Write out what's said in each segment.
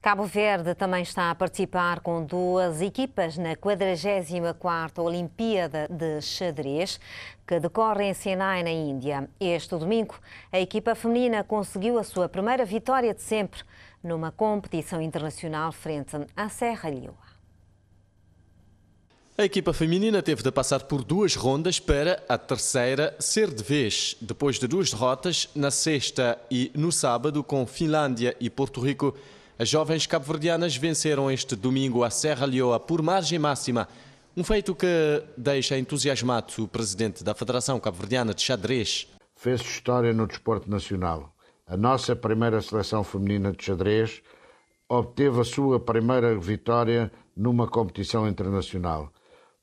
Cabo Verde também está a participar com duas equipas na 44ª Olimpíada de Xadrez, que decorre em Chennai, na Índia. Este domingo, a equipa feminina conseguiu a sua primeira vitória de sempre numa competição internacional frente à Serra Lioa. A equipa feminina teve de passar por duas rondas para a terceira ser de vez, depois de duas derrotas na sexta e no sábado com Finlândia e Porto Rico. As jovens cabo-verdianas venceram este domingo a Serra Leoa por margem máxima, um feito que deixa entusiasmado o presidente da Federação Cabo-Verdiana de Xadrez. Fez história no desporto nacional. A nossa primeira seleção feminina de xadrez obteve a sua primeira vitória numa competição internacional.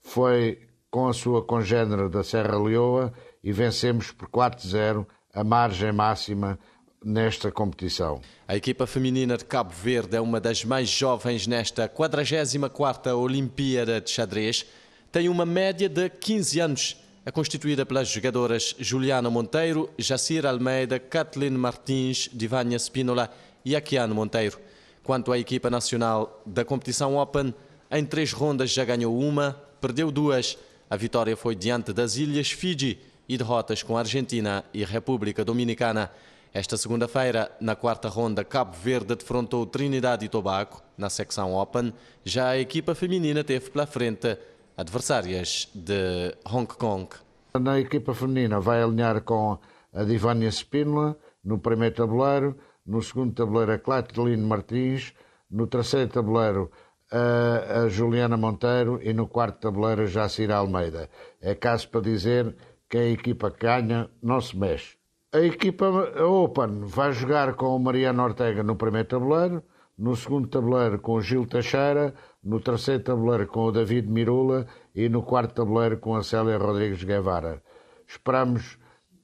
Foi com a sua congênera da Serra Leoa e vencemos por 4-0 a margem máxima nesta competição. A equipa feminina de Cabo Verde é uma das mais jovens nesta 44ª Olimpíada de Xadrez. Tem uma média de 15 anos. É constituída pelas jogadoras Juliana Monteiro, Jacir Almeida, Kathleen Martins, Divânia Spínola e Aquiano Monteiro. Quanto à equipa nacional da competição Open, em três rondas já ganhou uma, perdeu duas. A vitória foi diante das Ilhas Fiji e derrotas com Argentina e República Dominicana. Esta segunda-feira, na quarta ronda, Cabo Verde defrontou Trinidade e Tobago na secção Open. Já a equipa feminina teve pela frente adversárias de Hong Kong. Na equipa feminina vai alinhar com a Divânia Spínola no primeiro tabuleiro, no segundo tabuleiro a Clatilene Martins, no terceiro tabuleiro a, Juliana Monteiro e no quarto tabuleiro a Jacira Almeida. É caso para dizer que a equipa que ganha não se mexe. A equipa a Open vai jogar com o Mariano Ortega no primeiro tabuleiro, no segundo tabuleiro com o Gil Teixeira, no terceiro tabuleiro com o David Mirula e no quarto tabuleiro com a Célia Rodrigues Guevara. Esperamos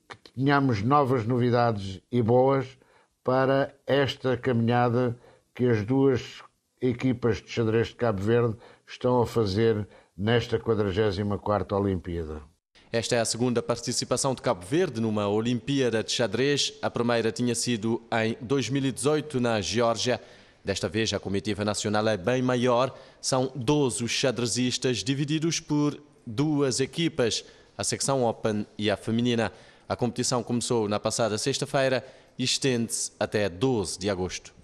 que tenhamos novas novidades e boas para esta caminhada que as duas equipas de xadrez de Cabo Verde estão a fazer nesta 44ª Olimpíada. Esta é a segunda participação de Cabo Verde numa Olimpíada de xadrez. A primeira tinha sido em 2018 na Geórgia. Desta vez, a comitiva nacional é bem maior. São 12 xadrezistas divididos por duas equipas, a secção Open e a feminina. A competição começou na passada sexta-feira e estende-se até 12 de agosto.